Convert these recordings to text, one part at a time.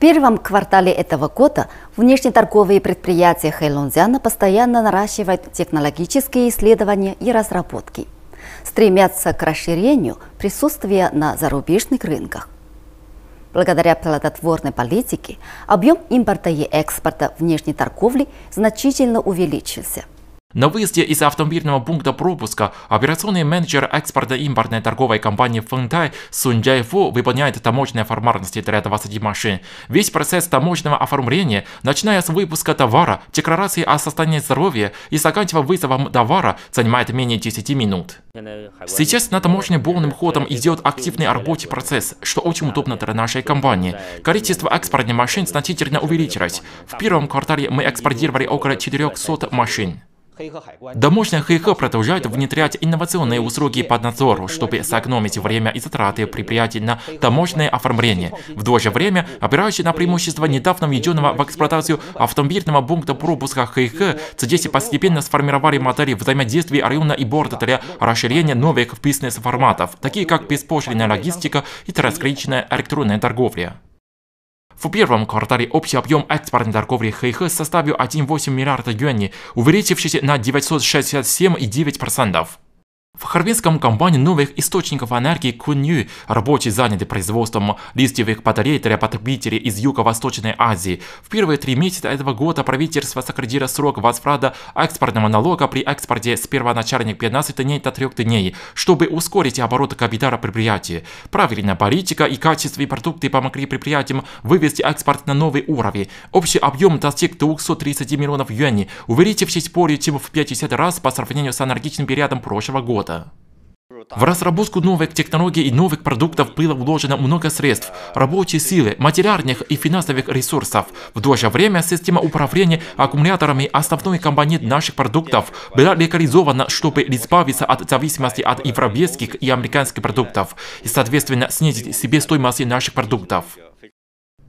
первом квартале этого года внешнеторговые предприятия Хайлунзяна постоянно наращивают технологические исследования и разработки, стремятся к расширению присутствия на зарубежных рынках. Благодаря плодотворной политике объем импорта и экспорта внешней торговли значительно увеличился – на выезде из автомобильного пункта пропуска операционный менеджер экспорта импортной торговой компании Фэнтай Сун Джай Фу выполняет таможенные формальности для 20 машин. Весь процесс таможенного оформления, начиная с выпуска товара, декларации о состоянии здоровья и заканчивая вызовом товара, занимает менее 10 минут. Сейчас на таможне полным ходом идет активный рабочий процесс, что очень удобно для нашей компании. Количество экспортных машин значительно увеличилось. В первом квартале мы экспортировали около 400 машин. Домашняя ХХ продолжает внедрять инновационные услуги под надзор, чтобы сэкономить время и затраты предприятий на таможенное оформление. В то же время, опирающий на преимущество недавно введенного в эксплуатацию автомобильного пункта пропуска ХХ, здесь постепенно сформировали модели взаимодействия района и борта для расширения новых бизнес-форматов, такие как беспошлинная логистика и трансграничная электронная торговля. В первом квартале общий объем экспортной торговли Хэйхэ составил 1,8 миллиарда юаней, увеличившийся на 967,9%. Харбинском компании новых источников энергии Кунью рабочие заняты производством листьевых батарей для потребителей из Юго-Восточной Азии. В первые три месяца этого года правительство сократило срок возврата экспортного налога при экспорте с первоначальных 15 дней до 3 дней, чтобы ускорить оборот капитала предприятия. Правильная политика и качество продукты помогли предприятиям вывести экспорт на новый уровень. Общий объем достиг 230 миллионов юаней, увеличившись более чем в 50 раз по сравнению с аналогичным периодом прошлого года. В разработку новых технологий и новых продуктов было вложено много средств, рабочей силы, материальных и финансовых ресурсов. В то же время система управления аккумуляторами основной компонент наших продуктов была легализована, чтобы избавиться от зависимости от европейских и американских продуктов и, соответственно, снизить себестоимость наших продуктов.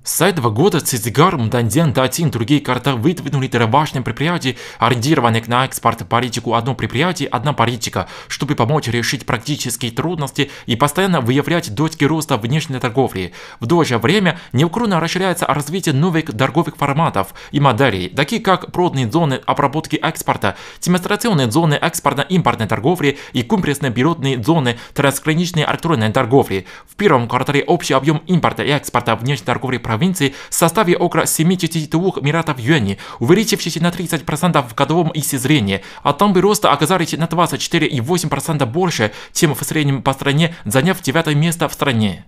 С этого года Цизгар, Мданден, Датин, другие карта выдвинули дорабашные предприятия, ориентированных на экспорт политику «Одно предприятие, одна политика», чтобы помочь решить практические трудности и постоянно выявлять точки роста внешней торговли. В то же время неукротно расширяется развитие новых торговых форматов и моделей, такие как продные зоны обработки экспорта, демонстрационные зоны экспортно-импортной торговли и комплексные бюротные зоны трансграничной электронной торговли. В первом квартале общий объем импорта и экспорта внешней торговли провинции в составе около 72 миратов юаней, увеличившись на 30% в годовом исчезрении, а темпы роста оказались на 24,8% больше, чем в среднем по стране, заняв девятое место в стране.